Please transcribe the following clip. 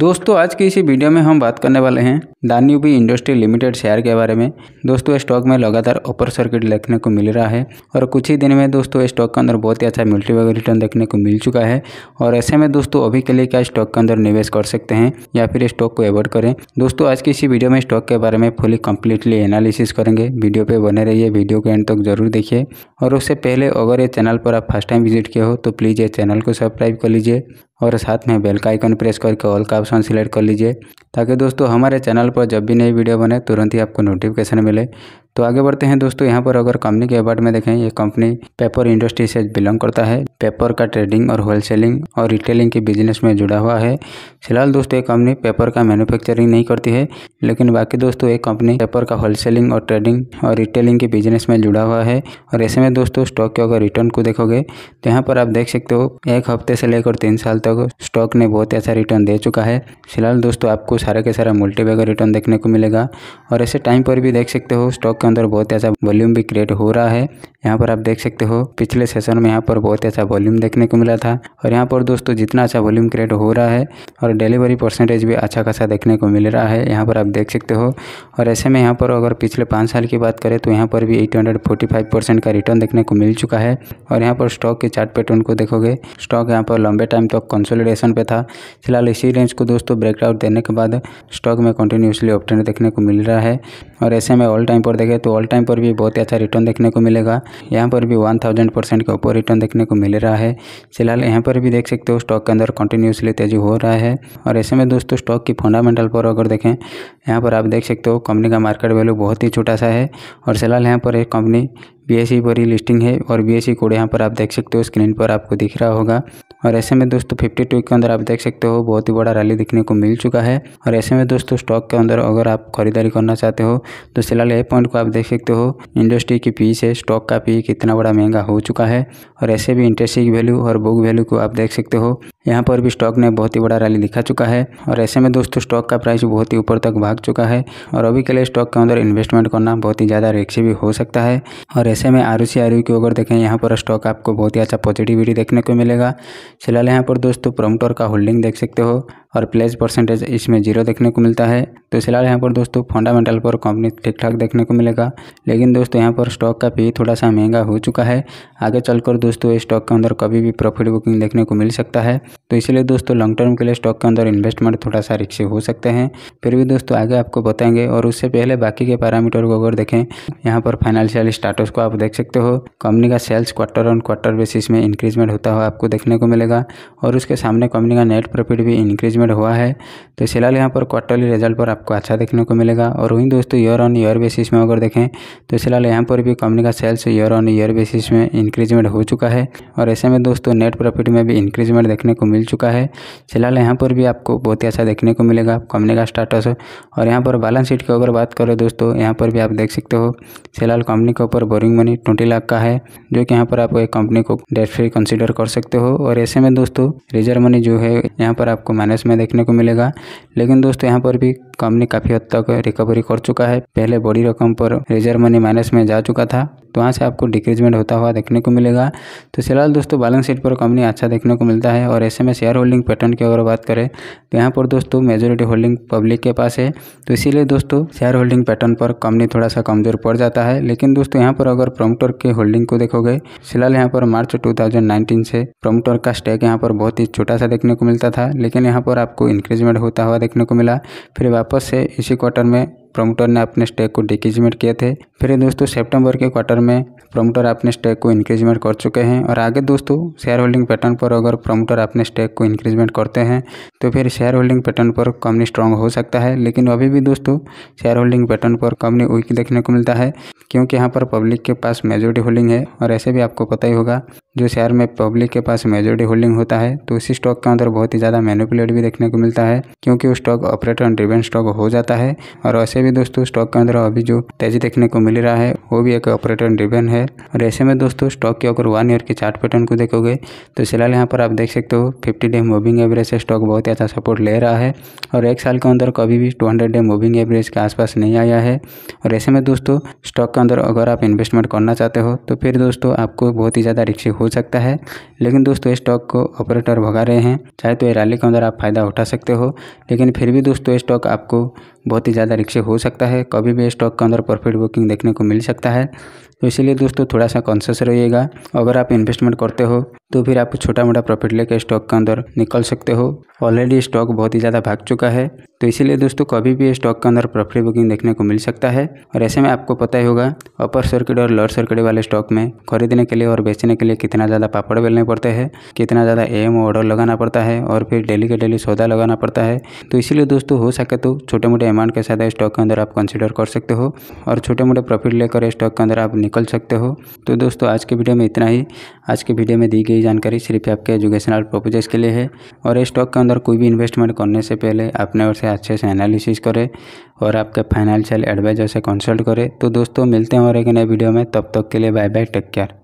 दोस्तों आज की इसी वीडियो में हम बात करने वाले हैं दान्यूबी इंडस्ट्री लिमिटेड शेयर के बारे में दोस्तों स्टॉक में लगातार अपर सर्किट देखने को मिल रहा है और कुछ ही दिन में दोस्तों स्टॉक के अंदर बहुत ही अच्छा मल्टीबैगर रिटर्न देखने को मिल चुका है और ऐसे में दोस्तों अभी के लिए क्या स्टॉक के अंदर निवेश कर सकते हैं या फिर स्टॉक को एवॉइड करें दोस्तों आज की इसी वीडियो में स्टॉक के बारे में फुली कम्प्लीटली एनालिसिस करेंगे वीडियो पर बने रहिए वीडियो के एंड तक जरूर देखिए और उससे पहले अगर ये चैनल पर आप फर्स्ट टाइम विजिट किए हो तो प्लीज़ ये चैनल को सब्सक्राइब कर लीजिए और साथ में बेल का आइकन प्रेस करके ऑल का ऑप्शन सिलेक्ट कर लीजिए ताकि दोस्तों हमारे चैनल पर जब भी नई वीडियो बने तुरंत ही आपको नोटिफिकेशन मिले तो आगे बढ़ते हैं दोस्तों यहाँ पर अगर कंपनी के अवार्ड में देखें ये कंपनी पेपर इंडस्ट्री से बिलोंग करता है पेपर का ट्रेडिंग और होलसेलिंग और रिटेलिंग के बिजनेस में जुड़ा हुआ है फिलहाल दोस्तों ये कंपनी पेपर का मैन्युफैक्चरिंग नहीं करती है लेकिन बाकी दोस्तों ये कंपनी पेपर का होलसेलिंग और ट्रेडिंग और रिटेलिंग के बिजनेस में जुड़ा हुआ है और ऐसे में दोस्तों स्टॉक के अगर रिटर्न को देखोगे तो यहाँ पर आप देख सकते हो एक हफ्ते से लेकर तीन साल तक स्टॉक ने बहुत अच्छा रिटर्न दे चुका है फिलहाल दोस्तों आपको सारे के सारा मल्टीबैगर रिटर्न देखने को मिलेगा और ऐसे टाइम पर भी देख सकते हो स्टॉक के अंदर बहुत ही अच्छा वॉल्यूम भी क्रिएट हो रहा है यहाँ पर आप देख सकते हो पिछले सेशन में यहाँ पर बहुत ही अच्छा वॉल्यूम देखने को मिला था और यहाँ पर दोस्तों जितना अच्छा वॉल्यूम क्रिएट हो रहा है और डिलीवरी परसेंटेज भी अच्छा खासा देखने को मिल रहा है यहाँ पर आप देख सकते हो और ऐसे में यहाँ पर अगर पिछले पाँच साल की बात करें तो यहाँ पर भी eight hundred forty five percent का रिटर्न देखने को मिल चुका है और यहाँ पर स्टॉक के चार्ट पैटर्न को देखोगे स्टॉक यहाँ पर लंबे टाइम तक कंसोलिडेशन पे था फिलहाल इसी रेंज को दोस्तों ब्रेकआउट देने के बाद स्टॉक में कंटिन्यूसली ऑप्टेंड देखने को मिल रहा है और ऐसे में ऑल टाइम पर देखें देखेंगे तो ऑल टाइम पर भी बहुत ही अच्छा रिटर्न देखने को मिलेगा यहाँ पर भी वन थाउजेंड परसेंट के ऊपर रिटर्न देखने को मिल रहा है फिलहाल यहाँ पर भी देख सकते हो स्टॉक के अंदर कंटिन्यूसली तेजी हो रहा है और ऐसे में दोस्तों स्टॉक की फंडामेंटल पर अगर देखें यहाँ पर आप देख सकते हो कंपनी का मार्केट वैल्यू बहुत ही छोटा सा है और फिलहाल यहाँ पर एक कंपनी बी e पर ही लिस्टिंग है और बी कोड e यहाँ पर आप देख सकते हो स्क्रीन पर आपको दिख रहा होगा और ऐसे में दोस्तों फिफ्टी टू के अंदर आप देख सकते हो बहुत ही बड़ा रैली देखने को मिल चुका है और ऐसे में दोस्तों स्टॉक के अंदर अगर आप खरीदारी करना चाहते हो तो फिलहाल ये पॉइंट को आप देख सकते हो इंडस्ट्री की पी से स्टॉक का पी कितना बड़ा महंगा हो चुका है और ऐसे भी इंटरेस्टिंग वैल्यू और बुक वैल्यू को आप देख सकते हो यहाँ पर भी स्टॉक ने बहुत ही बड़ा रैली दिखा चुका है और ऐसे में दोस्तों स्टॉक का प्राइस बहुत ही ऊपर तक भाग चुका है और अभी के लिए स्टॉक के अंदर इन्वेस्टमेंट करना बहुत ही ज़्यादा रिक्स भी हो सकता है और ऐसे में आर ओ की अगर देखें यहाँ पर स्टॉक आपको बहुत ही अच्छा पॉजिटिविटी देखने को मिलेगा फिलहाल यहाँ पर दोस्तों प्रोमटोर का होल्डिंग देख सकते हो और प्लेज परसेंटेज इसमें जीरो देखने को मिलता है तो फिलहाल यहाँ पर दोस्तों फंडामेंटल पर कंपनी ठीक ठाक देखने को मिलेगा लेकिन दोस्तों यहाँ पर स्टॉक का भी थोड़ा सा महंगा हो चुका है आगे चलकर दोस्तों स्टॉक के अंदर कभी भी प्रॉफिट बुकिंग देखने को मिल सकता है तो इसलिए दोस्तों लॉन्ग टर्म के लिए स्टॉक के अंदर इन्वेस्टमेंट थोड़ा सा रिक्शे हो सकते हैं फिर भी दोस्तों आगे आपको बताएंगे और उससे पहले बाकी के पैरामीटर को अगर देखें यहाँ पर फाइनेंशियल स्टाटस को आप देख सकते हो कंपनी का sales quarter on quarter basis में इंक्रीजमेंट होता हुआ आपको देखने को मिलेगा और उसके सामने कंपनी का नेट प्रॉफिट भी इंक्रीजमेंट मैनेजमेंट हुआ है तो फिलहाल यहाँ पर क्वार्टरली रिजल्ट पर आपको अच्छा देखने को मिलेगा और वहीं दोस्तों ईयर ऑन ईयर बेसिस में अगर देखें तो फिलहाल यहाँ पर भी कंपनी का sales year on year basis में इंक्रीजमेंट हो चुका है और ऐसे में दोस्तों नेट प्रॉफिट में भी इंक्रीजमेंट देखने को मिल चुका है फिलहाल यहाँ पर भी आपको बहुत ही अच्छा देखने को मिलेगा कंपनी का स्टाटस और यहाँ पर बैलेंस शीट की अगर बात करें दोस्तों यहाँ पर भी आप देख सकते हो फिलहाल कंपनी के ऊपर बोरिंग मनी ट्वेंटी लाख का है जो कि यहाँ पर आप एक कंपनी को डेट फ्री कंसिडर कर सकते हो और ऐसे में दोस्तों रिजर्व मनी जो है यहाँ पर आपको माइनस में देखने को मिलेगा लेकिन दोस्तों यहाँ पर भी कंपनी काफ़ी हद तक रिकवरी कर चुका है पहले बड़ी रकम पर रिजर्व मनी माइनस में जा चुका था तो वहाँ से आपको डिक्रीजमेंट होता हुआ देखने को मिलेगा तो फिलहाल दोस्तों बैलेंस शीट पर कंपनी अच्छा देखने को मिलता है और ऐसे में शेयर होल्डिंग पैटर्न की अगर बात करें तो यहाँ पर दोस्तों मेजोरिटी होल्डिंग पब्लिक के पास है तो इसीलिए दोस्तों शेयर होल्डिंग पैटर्न पर कंपनी थोड़ा सा कमज़ोर पड़ जाता है लेकिन दोस्तों यहाँ पर अगर प्रोमोटर के होल्डिंग को देखोगे फिलहाल यहाँ पर मार्च टू से प्रोमोटर का स्टेक यहाँ पर बहुत ही छोटा सा देखने को मिलता था लेकिन यहाँ पर आपको इंक्रीजमेंट होता हुआ देखने को मिला फिर वापस वापस से इसी क्वार्टर में प्रमोटर ने अपने स्टेक को डिक्रीजमेंट किए थे फिर दोस्तों सेप्टेम्बर के क्वार्टर में प्रमोटर अपने स्टेक को इंक्रीजमेंट कर चुके हैं और आगे दोस्तों शेयर होल्डिंग पैटर्न पर अगर प्रमोटर अपने स्टेक को इंक्रीजमेंट करते हैं तो फिर शेयर होल्डिंग पैटर्न पर कंपनी स्ट्रांग हो सकता है लेकिन अभी भी दोस्तों शेयर होल्डिंग पैटर्न पर कंपनी वीक देखने को मिलता है क्योंकि यहाँ पर पब्लिक के पास मेजोरिटी होल्डिंग है और ऐसे भी आपको पता ही होगा जो शेयर में पब्लिक के पास मेजोरिटी होल्डिंग होता है तो उसी स्टॉक के अंदर बहुत ही ज़्यादा मैनिपुलेट भी देखने को मिलता है क्योंकि वो stock operator and driven stock हो जाता है और ऐसे भी दोस्तों स्टॉक के अंदर अभी जो तेजी देखने को मिल रहा है वो भी एक ऑपरेटर ड्रिवन है और ऐसे में दोस्तों स्टॉक के अगर वन ईयर के चार्ट पैटर्न को देखोगे तो फिलहाल यहाँ पर आप देख सकते हो फिफ्टी डे मूविंग एवरेज से स्टॉक बहुत ही अच्छा सपोर्ट ले रहा है और एक साल के अंदर कभी भी two hundred day moving average के आसपास नहीं आया है और ऐसे में दोस्तों स्टॉक के अंदर अगर आप इन्वेस्टमेंट करना चाहते हो तो फिर दोस्तों आपको बहुत ही ज़्यादा रिक्शे हो सकता है लेकिन दोस्तों ये स्टॉक को ऑपरेटर भगा रहे हैं चाहे तो ये रैली के अंदर आप फ़ायदा उठा सकते हो लेकिन फिर भी दोस्तों ये स्टॉक आपको बहुत ही ज़्यादा रिक्शे हो हो सकता है कभी भी स्टॉक के अंदर प्रॉफिट बुकिंग देखने को मिल सकता है तो इसीलिए दोस्तों थोड़ा सा कॉन्शियस रहिएगा अगर आप इन्वेस्टमेंट करते हो तो फिर आप छोटा मोटा प्रॉफिट लेकर स्टॉक के अंदर निकल सकते हो ऑलरेडी स्टॉक बहुत ही ज़्यादा भाग चुका है तो इसीलिए दोस्तों कभी भी स्टॉक के अंदर प्रॉफिट बुकिंग देखने को मिल सकता है और ऐसे में आपको पता ही होगा अपर सर्किट और लोअर सर्किट वाले स्टॉक में खरीदने के लिए और बेचने के लिए कितना ज़्यादा पापड़ बेलने पड़ते हैं कितना ज़्यादा एम ऑर्डर लगाना पड़ता है और फिर डेली के डेली सौदा लगाना पड़ता है तो इसीलिए दोस्तों हो सके तो छोटे मोटे अमाउंट के साथ स्टॉक के अंदर आप कंसिडर कर सकते हो और छोटे मोटे प्रॉफिट लेकर स्टॉक के अंदर आप निकल सकते हो तो दोस्तों आज के वीडियो में इतना ही आज के वीडियो में दी गई जानकारी सिर्फ आपके एजुकेशनल प्रपोजेस के लिए है और इस स्टॉक के अंदर कोई भी इन्वेस्टमेंट करने से पहले अपने और से अच्छे से एनालिसिस करें और आपके फाइनेंशियल एडवाइजर से कंसल्ट करें तो दोस्तों मिलते हैं और एक नए वीडियो में तब तक के लिए बाय बाय टेक केयर